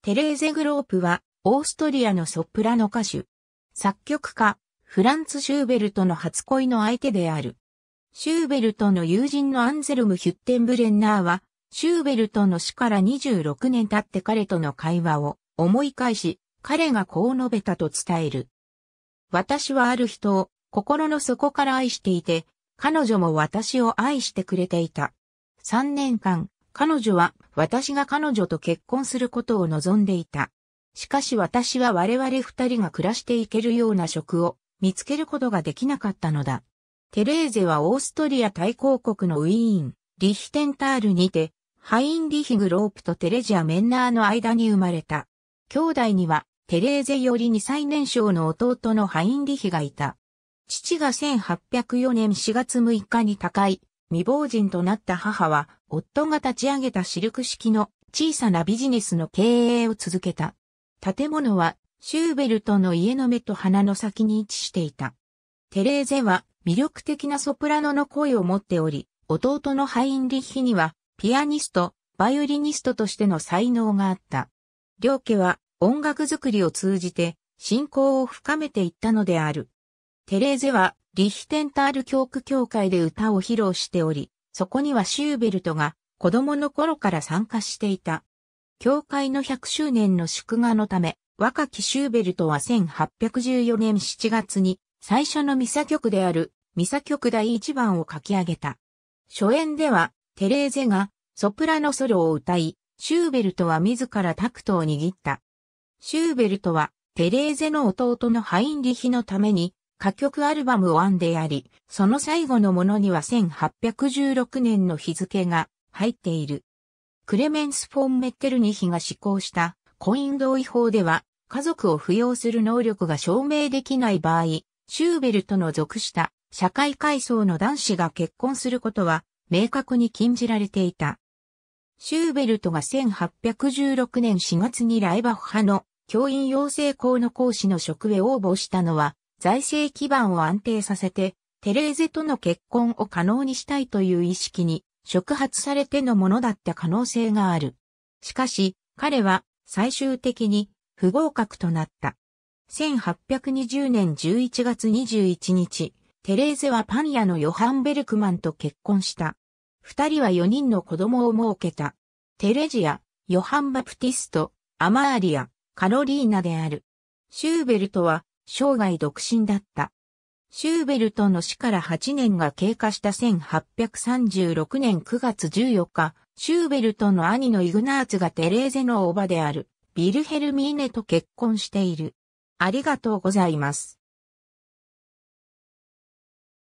テレーゼ・グロープは、オーストリアのソプラノ歌手。作曲家、フランツ・シューベルトの初恋の相手である。シューベルトの友人のアンゼルム・ヒュッテンブレンナーは、シューベルトの死から26年経って彼との会話を思い返し、彼がこう述べたと伝える。私はある人を心の底から愛していて、彼女も私を愛してくれていた。3年間、彼女は私が彼女と結婚することを望んでいた。しかし私は我々二人が暮らしていけるような職を見つけることができなかったのだ。テレーゼはオーストリア大公国のウィーン、リヒテンタールにて、ハインリヒグロープとテレジア・メンナーの間に生まれた。兄弟には、テレーゼより2歳年少の弟のハインリヒがいた。父が1804年4月6日に他界、未亡人となった母は、夫が立ち上げたシルク式の小さなビジネスの経営を続けた。建物は、シューベルトの家の目と鼻の先に位置していた。テレーゼは魅力的なソプラノの声を持っており、弟のハインリッヒには、ピアニスト、バイオリニストとしての才能があった。両家は音楽作りを通じて、信仰を深めていったのである。テレーゼはリヒテンタール教区協会で歌を披露しており、そこにはシューベルトが子供の頃から参加していた。教会の100周年の祝賀のため、若きシューベルトは1814年7月に最初のミサ曲であるミサ曲第1番を書き上げた。初演ではテレーゼがソプラノソロを歌い、シューベルトは自らタクトを握った。シューベルトはテレーゼの弟のハインリヒのために歌曲アルバム案であり、その最後のものには1816年の日付が入っている。クレメンス・フォン・メッテルニヒが施行した婚姻同意法では、家族を扶養する能力が証明できない場合、シューベルトの属した社会階層の男子が結婚することは明確に禁じられていた。シューベルトが1816年4月にライバッハの教員養成校の講師の職へ応募したのは、財政基盤を安定させて、テレーゼとの結婚を可能にしたいという意識に触発されてのものだった可能性がある。しかし、彼は最終的に不合格となった。1820年11月21日、テレーゼはパン屋のヨハン・ベルクマンと結婚した。二人は四人の子供を設けた。テレジア、ヨハン・バプティスト、アマーリア、カロリーナである。シューベルトは生涯独身だった。シューベルトの死から8年が経過した1836年9月14日、シューベルトの兄のイグナーツがテレーゼの叔母である、ビルヘルミーネと結婚している。ありがとうございます。